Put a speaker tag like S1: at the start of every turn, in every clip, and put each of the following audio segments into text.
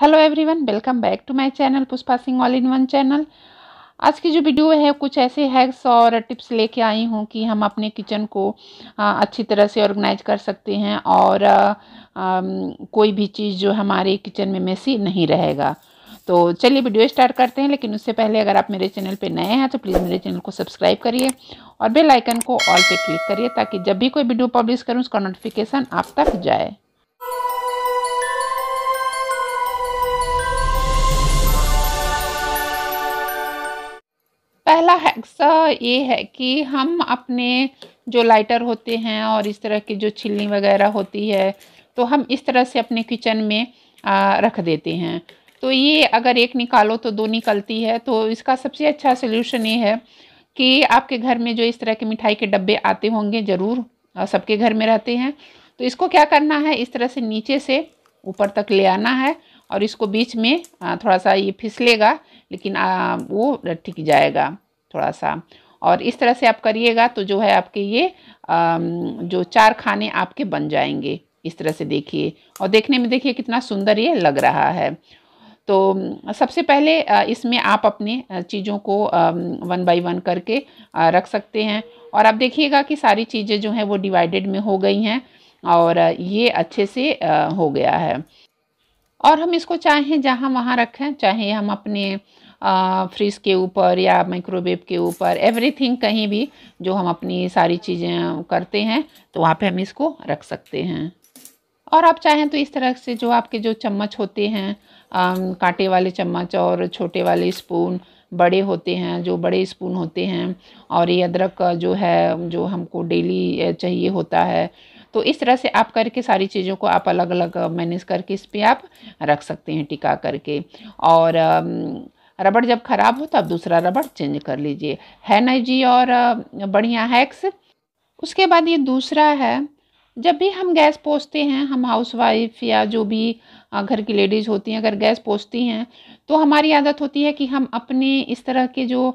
S1: hello everyone welcome back to my channel Pushpa Singh all in one channel आज की जो video है कुछ ऐसे हैक्स और टिप्स लेके आई हूँ कि हम अपने किचन को अच्छी तरह से ऑर्गेनाइज कर सकते हैं और कोई भी चीज़ जो हमारे किचन में मेसी नहीं रहेगा तो चलिए वीडियो स्टार्ट करते हैं लेकिन उससे पहले अगर आप मेरे चैनल पर नए हैं तो प्लीज़ मेरे चैनल को सब्सक्राइब करिए और बेलाइकन को ऑल पर क्लिक करिए ताकि जब भी कोई वीडियो पब्लिश करूँ उसका नोटिफिकेशन आप तक जाए पहला हैक्स ये है कि हम अपने जो लाइटर होते हैं और इस तरह की जो छिलनी वगैरह होती है तो हम इस तरह से अपने किचन में आ, रख देते हैं तो ये अगर एक निकालो तो दो निकलती है तो इसका सबसे अच्छा सोल्यूशन ये है कि आपके घर में जो इस तरह के मिठाई के डब्बे आते होंगे ज़रूर सबके घर में रहते हैं तो इसको क्या करना है इस तरह से नीचे से ऊपर तक ले आना है और इसको बीच में थोड़ा सा ये फिसलेगा लेकिन वो ठीक जाएगा थोड़ा सा और इस तरह से आप करिएगा तो जो है आपके ये जो चार खाने आपके बन जाएंगे इस तरह से देखिए और देखने में देखिए कितना सुंदर ये लग रहा है तो सबसे पहले इसमें आप अपने चीज़ों को वन बाय वन करके रख सकते हैं और आप देखिएगा कि सारी चीज़ें जो हैं वो डिवाइडेड में हो गई हैं और ये अच्छे से हो गया है और हम इसको चाहें जहाँ वहाँ रखें चाहे हम अपने फ्रिज के ऊपर या माइक्रोवेव के ऊपर एवरीथिंग कहीं भी जो हम अपनी सारी चीज़ें करते हैं तो वहाँ पे हम इसको रख सकते हैं और आप चाहें तो इस तरह से जो आपके जो चम्मच होते हैं काटे वाले चम्मच और छोटे वाले स्पून बड़े होते हैं जो बड़े स्पून होते हैं और ये अदरक जो है जो हमको डेली चाहिए होता है तो इस तरह से आप करके सारी चीज़ों को आप अलग अलग मैनेज करके इस पर आप रख सकते हैं टिका करके और रबड़ जब ख़राब हो तो आप दूसरा रबड़ चेंज कर लीजिए है ना जी और बढ़िया हैक्स उसके बाद ये दूसरा है जब भी हम गैस पोसते हैं हम हाउसवाइफ या जो भी घर की लेडीज़ होती हैं अगर गैस पोसती हैं तो हमारी आदत होती है कि हम अपने इस तरह के जो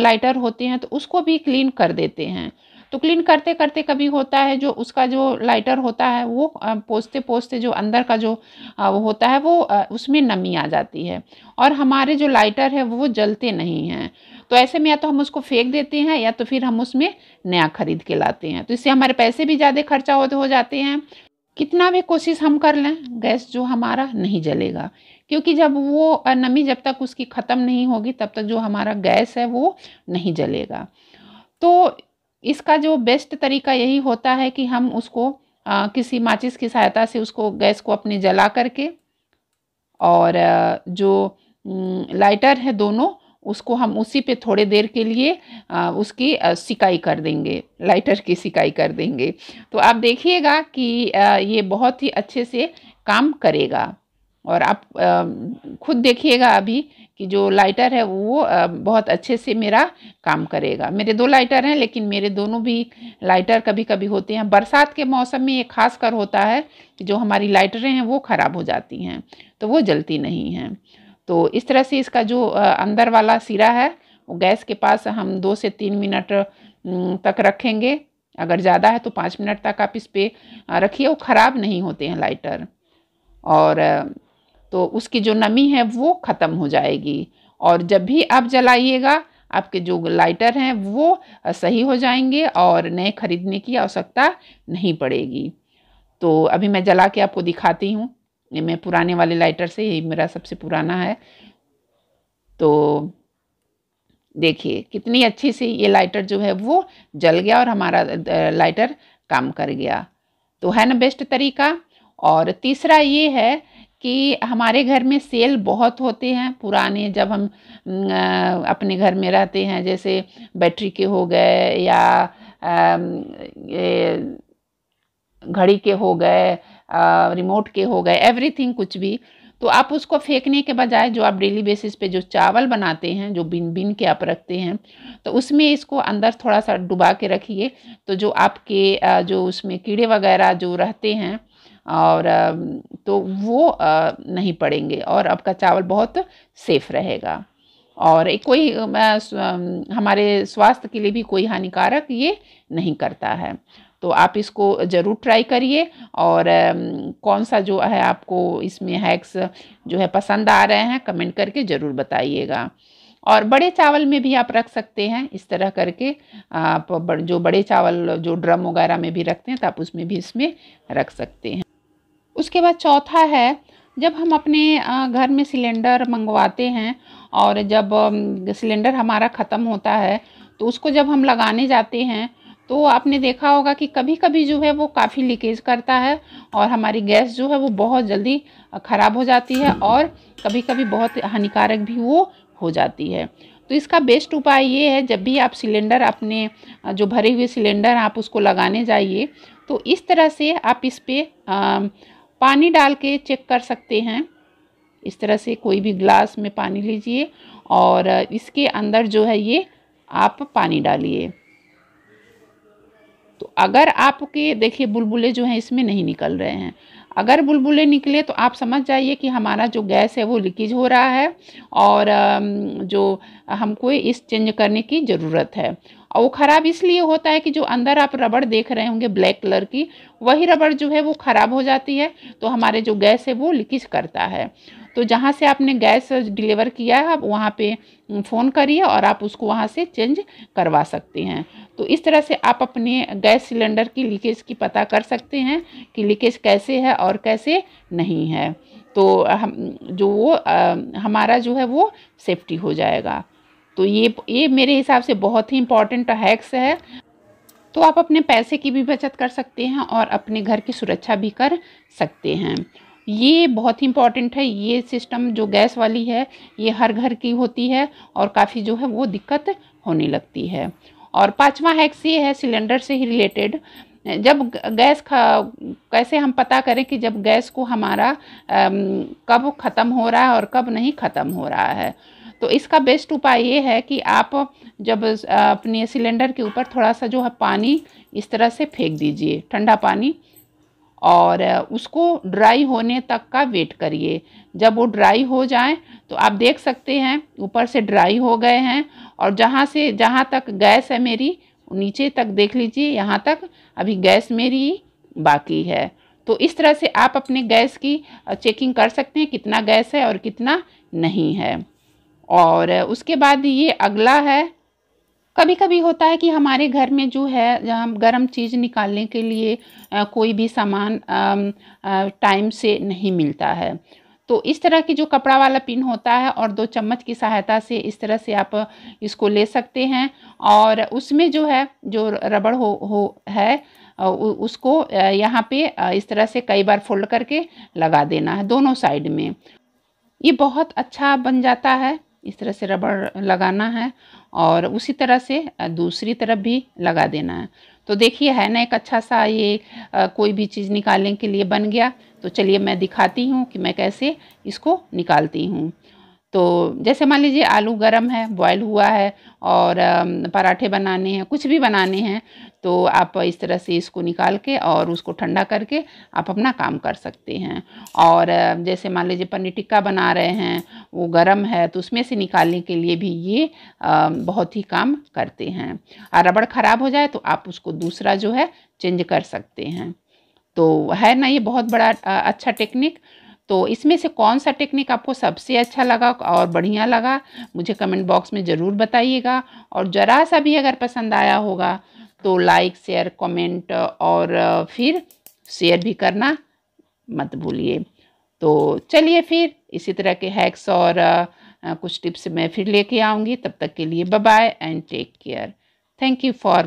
S1: लाइटर होते हैं तो उसको भी क्लीन कर देते हैं तो क्लीन करते करते कभी होता है जो उसका जो लाइटर होता है वो पोसते पोसते जो अंदर का जो वो होता है वो उसमें नमी आ जाती है और हमारे जो लाइटर है वो जलते नहीं हैं तो ऐसे में या तो हम उसको फेंक देते हैं या तो फिर हम उसमें नया ख़रीद के लाते हैं तो इससे हमारे पैसे भी ज़्यादा खर्चा होते हो जाते हैं कितना भी कोशिश हम कर लें गैस जो हमारा नहीं जलेगा क्योंकि जब वो नमी जब तक उसकी ख़त्म नहीं होगी तब तक जो हमारा गैस है वो नहीं जलेगा तो इसका जो बेस्ट तरीका यही होता है कि हम उसको आ, किसी माचिस की सहायता से उसको गैस को अपने जला करके और जो लाइटर है दोनों उसको हम उसी पे थोड़े देर के लिए आ, उसकी सिकाई कर देंगे लाइटर की सिकाई कर देंगे तो आप देखिएगा कि आ, ये बहुत ही अच्छे से काम करेगा और आप खुद देखिएगा अभी कि जो लाइटर है वो बहुत अच्छे से मेरा काम करेगा मेरे दो लाइटर हैं लेकिन मेरे दोनों भी लाइटर कभी कभी होते हैं बरसात के मौसम में ये खास कर होता है कि जो हमारी लाइटरें हैं वो ख़राब हो जाती हैं तो वो जलती नहीं हैं तो इस तरह से इसका जो अंदर वाला सिरा है वो गैस के पास हम दो से तीन मिनट तक रखेंगे अगर ज़्यादा है तो पाँच मिनट तक आप इस पर रखिए वो ख़राब नहीं होते हैं लाइटर और तो उसकी जो नमी है वो ख़त्म हो जाएगी और जब भी आप जलाइएगा आपके जो लाइटर हैं वो सही हो जाएंगे और नए ख़रीदने की आवश्यकता नहीं पड़ेगी तो अभी मैं जला के आपको दिखाती हूँ ये मैं पुराने वाले लाइटर से यही मेरा सबसे पुराना है तो देखिए कितनी अच्छी सी ये लाइटर जो है वो जल गया और हमारा लाइटर काम कर गया तो है ना बेस्ट तरीका और तीसरा ये है कि हमारे घर में सेल बहुत होते हैं पुराने जब हम अपने घर में रहते हैं जैसे बैटरी के हो गए या घड़ी के हो गए रिमोट के हो गए एवरीथिंग कुछ भी तो आप उसको फेंकने के बजाय जो आप डेली बेसिस पे जो चावल बनाते हैं जो बिन बिन के आप रखते हैं तो उसमें इसको अंदर थोड़ा सा डुबा के रखिए तो जो आपके जो उसमें कीड़े वगैरह जो रहते हैं और तो वो नहीं पड़ेंगे और आपका चावल बहुत सेफ़ रहेगा और कोई हमारे स्वास्थ्य के लिए भी कोई हानिकारक ये नहीं करता है तो आप इसको ज़रूर ट्राई करिए और कौन सा जो है आपको इसमें हैक्स जो है पसंद आ रहे हैं कमेंट करके ज़रूर बताइएगा और बड़े चावल में भी आप रख सकते हैं इस तरह करके आप जो बड़े चावल जो ड्रम वगैरह में भी रखते हैं तो आप उसमें भी इसमें रख सकते हैं उसके बाद चौथा है जब हम अपने घर में सिलेंडर मंगवाते हैं और जब सिलेंडर हमारा ख़त्म होता है तो उसको जब हम लगाने जाते हैं तो आपने देखा होगा कि कभी कभी जो है वो काफ़ी लीकेज करता है और हमारी गैस जो है वो बहुत जल्दी ख़राब हो जाती है और कभी कभी बहुत हानिकारक भी वो हो जाती है तो इसका बेस्ट उपाय ये है जब भी आप सिलेंडर अपने जो भरे हुए सिलेंडर आप उसको लगाने जाइए तो इस तरह से आप इस पर पानी डाल के चेक कर सकते हैं इस तरह से कोई भी ग्लास में पानी लीजिए और इसके अंदर जो है ये आप पानी डालिए तो अगर आपके देखिए बुलबुले जो हैं इसमें नहीं निकल रहे हैं अगर बुलबुले निकले तो आप समझ जाइए कि हमारा जो गैस है वो लीकेज हो रहा है और जो हमको इस चेंज करने की ज़रूरत है और वो ख़राब इसलिए होता है कि जो अंदर आप रबड़ देख रहे होंगे ब्लैक कलर की वही रबड़ जो है वो ख़राब हो जाती है तो हमारे जो गैस है वो लीकेज करता है तो जहाँ से आपने गैस डिलीवर किया है आप वहाँ पे फ़ोन करिए और आप उसको वहाँ से चेंज करवा सकते हैं तो इस तरह से आप अपने गैस सिलेंडर की लीकेज की पता कर सकते हैं कि लीकेज कैसे है और कैसे नहीं है तो हम जो वो आ, हमारा जो है वो सेफ्टी हो जाएगा तो ये ये मेरे हिसाब से बहुत ही इम्पॉर्टेंट हैक्स है तो आप अपने पैसे की भी बचत कर सकते हैं और अपने घर की सुरक्षा भी कर सकते हैं ये बहुत ही इंपॉर्टेंट है ये सिस्टम जो गैस वाली है ये हर घर की होती है और काफ़ी जो है वो दिक्कत होने लगती है और पांचवा हैक्स ये है सिलेंडर से ही रिलेटेड जब गैस कैसे हम पता करें कि जब गैस को हमारा अम, कब ख़त्म हो रहा है और कब नहीं ख़त्म हो रहा है तो इसका बेस्ट उपाय ये है कि आप जब अपने सिलेंडर के ऊपर थोड़ा सा जो है पानी इस तरह से फेंक दीजिए ठंडा पानी और उसको ड्राई होने तक का वेट करिए जब वो ड्राई हो जाए तो आप देख सकते हैं ऊपर से ड्राई हो गए हैं और जहाँ से जहाँ तक गैस है मेरी नीचे तक देख लीजिए यहाँ तक अभी गैस मेरी बाकी है तो इस तरह से आप अपने गैस की चेकिंग कर सकते हैं कितना गैस है और कितना नहीं है और उसके बाद ये अगला है कभी कभी होता है कि हमारे घर में जो है गर्म चीज़ निकालने के लिए कोई भी सामान टाइम से नहीं मिलता है तो इस तरह की जो कपड़ा वाला पिन होता है और दो चम्मच की सहायता से इस तरह से आप इसको ले सकते हैं और उसमें जो है जो रबड़ हो हो है उसको यहाँ पे इस तरह से कई बार फोल्ड करके लगा देना है दोनों साइड में ये बहुत अच्छा बन जाता है इस तरह से रबड़ लगाना है और उसी तरह से दूसरी तरफ भी लगा देना है तो देखिए है ना एक अच्छा सा ये कोई भी चीज़ निकालने के लिए बन गया तो चलिए मैं दिखाती हूँ कि मैं कैसे इसको निकालती हूँ तो जैसे मान लीजिए आलू गर्म है बॉयल हुआ है और पराठे बनाने हैं कुछ भी बनाने हैं तो आप इस तरह से इसको निकाल के और उसको ठंडा करके आप अपना काम कर सकते हैं और जैसे मान लीजिए पनीर टिक्का बना रहे हैं वो गर्म है तो उसमें से निकालने के लिए भी ये बहुत ही काम करते हैं और रबड़ ख़राब हो जाए तो आप उसको दूसरा जो है चेंज कर सकते हैं तो है ना ये बहुत बड़ा अच्छा टेक्निक तो इसमें से कौन सा टेक्निक आपको सबसे अच्छा लगा और बढ़िया लगा मुझे कमेंट बॉक्स में ज़रूर बताइएगा और ज़रा सा भी अगर पसंद आया होगा तो लाइक शेयर कमेंट और फिर शेयर भी करना मत भूलिए तो चलिए फिर इसी तरह के हैक्स और कुछ टिप्स मैं फिर लेके आऊँगी तब तक के लिए bye bye and take care thank you for